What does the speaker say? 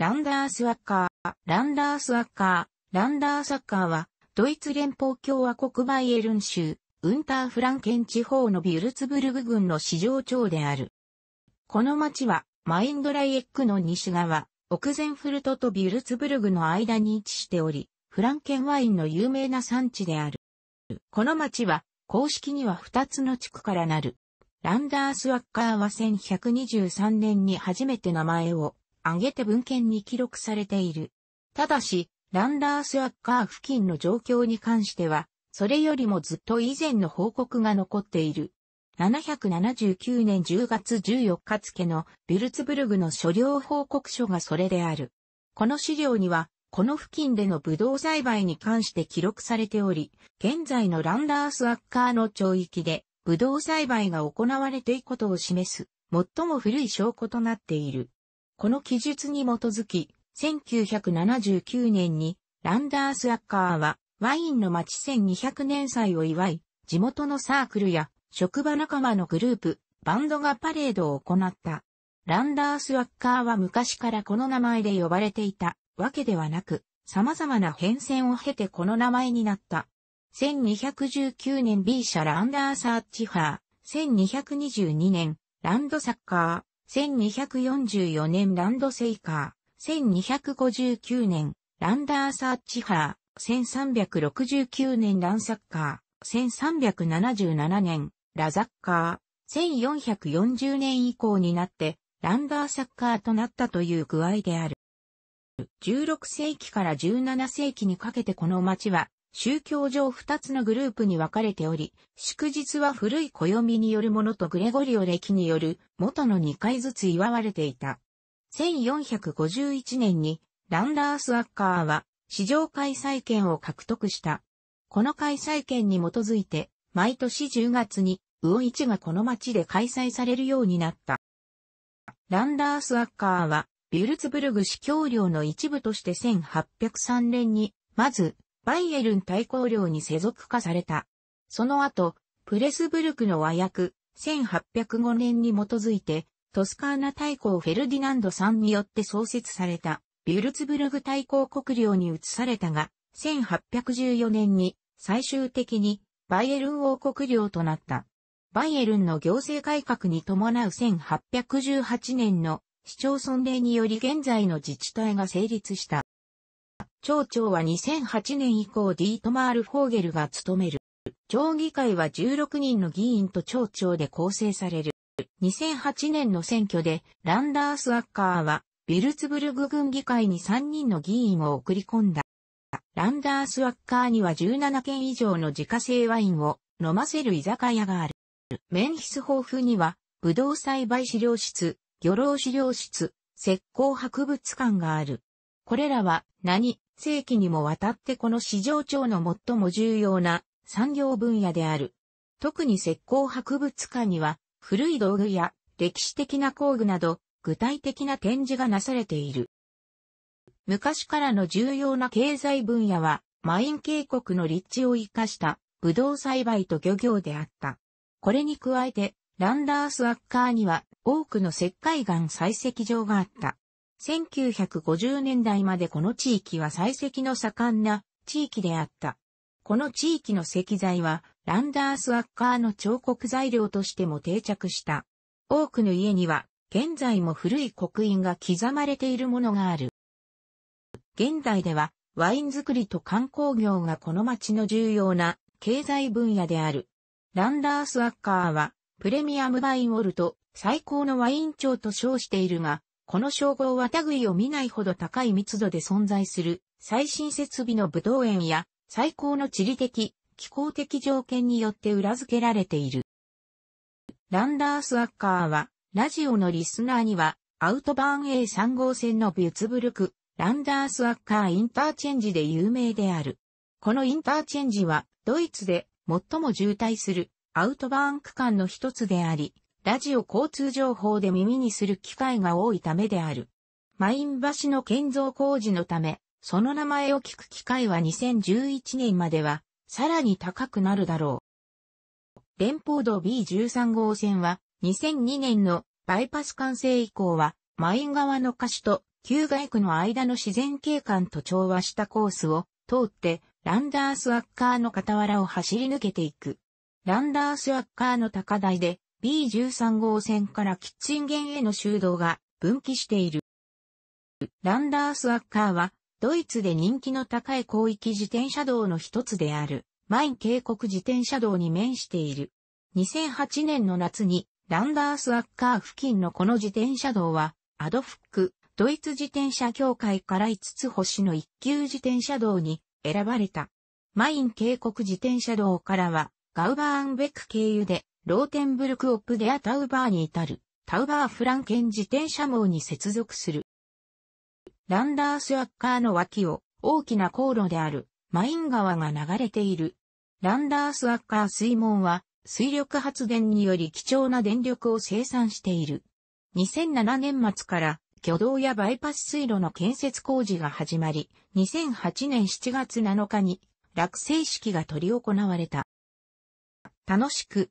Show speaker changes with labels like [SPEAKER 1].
[SPEAKER 1] ランダースワッカー、ランダースワッカー、ランダーサッカーは、ドイツ連邦共和国バイエルン州、ウンターフランケン地方のビュルツブルグ郡の市場町である。この町は、マインドライエックの西側、オクゼンフルトとビュルツブルグの間に位置しており、フランケンワインの有名な産地である。この町は、公式には2つの地区からなる。ランダースワッカーは1123年に初めて名前を挙げて文献に記録されている。ただし、ランダースアッカー付近の状況に関しては、それよりもずっと以前の報告が残っている。779年10月14日付のビルツブルグの所領報告書がそれである。この資料には、この付近でのブドウ栽培に関して記録されており、現在のランダースアッカーの町域で、ブドウ栽培が行われていることを示す、最も古い証拠となっている。この記述に基づき、1979年にランダース・アッカーはワインの町1200年祭を祝い、地元のサークルや職場仲間のグループ、バンドがパレードを行った。ランダース・アッカーは昔からこの名前で呼ばれていたわけではなく、様々な変遷を経てこの名前になった。1219年 B 社ランダーサーチハー、1222年ランドサッカー。1244年ランドセイカー、1259年ランダーサーチハー、1369年ランサッカー、1377年ラザッカー、1440年以降になってランダーサッカーとなったという具合である。16世紀から17世紀にかけてこの町は宗教上二つのグループに分かれており、祝日は古い暦によるものとグレゴリオ歴による元の二回ずつ祝われていた。1451年にランダース・アッカーは市場開催権を獲得した。この開催権に基づいて、毎年10月に魚市がこの町で開催されるようになった。ランダース・アッカーはビュルツブルグ市教領の一部として1803年に、まずバイエルン大公領に世俗化された。その後、プレスブルクの和訳、1805年に基づいて、トスカーナ大公フェルディナンド3によって創設された、ビュルツブルグ大公国領に移されたが、1814年に最終的にバイエルン王国領となった。バイエルンの行政改革に伴う1818年の市町村令により現在の自治体が成立した。町長は2008年以降ディートマール・フォーゲルが務める。町議会は16人の議員と町長で構成される。2008年の選挙でランダース・アッカーはビルツブルグ軍議会に3人の議員を送り込んだ。ランダース・アッカーには17件以上の自家製ワインを飲ませる居酒屋がある。メンヒス豊富には、ブドウ栽培資料室、漁労資料室、石膏博物館がある。これらは何、世紀にもわたってこの市場長の最も重要な産業分野である。特に石膏博物館には古い道具や歴史的な工具など具体的な展示がなされている。昔からの重要な経済分野はマイン渓谷の立地を生かしたブドウ栽培と漁業であった。これに加えてランダースアッカーには多くの石灰岩採石場があった。1950年代までこの地域は採石の盛んな地域であった。この地域の石材はランダース・ワッカーの彫刻材料としても定着した。多くの家には現在も古い刻印が刻まれているものがある。現代ではワイン作りと観光業がこの町の重要な経済分野である。ランダース・ワッカーはプレミアムワインウォルト最高のワイン長と称しているが、この称号は類を見ないほど高い密度で存在する最新設備の武道園や最高の地理的、気候的条件によって裏付けられている。ランダースワッカーは、ラジオのリスナーには、アウトバーン A3 号線のビュツブルク、ランダースワッカーインターチェンジで有名である。このインターチェンジは、ドイツで最も渋滞するアウトバーン区間の一つであり、ラジオ交通情報で耳にする機会が多いためである。マイン橋の建造工事のため、その名前を聞く機会は2011年までは、さらに高くなるだろう。連邦道 B13 号線は、2002年のバイパス完成以降は、マイン川の歌手と旧外区の間の自然景観と調和したコースを通って、ランダースワッカーの傍らを走り抜けていく。ランダースワッカーの高台で B13 号線からキッチンゲンへの修道が分岐している。ランダースアッカーは、ドイツで人気の高い広域自転車道の一つである、マイン渓谷自転車道に面している。2008年の夏に、ランダースアッカー付近のこの自転車道は、アドフック、ドイツ自転車協会から5つ星の一級自転車道に選ばれた。マイン渓谷自転車道からは、ガウバーンベック経由でローテンブルク・オップ・デア・タウバーに至る、タウバー・フランケン自転車網に接続する。ランダース・ワッカーの脇を大きな航路であるマイン川が流れている。ランダース・ワッカー水門は水力発電により貴重な電力を生産している。2007年末から挙動やバイパス水路の建設工事が始まり、2008年7月7日に落成式が執り行われた。楽しく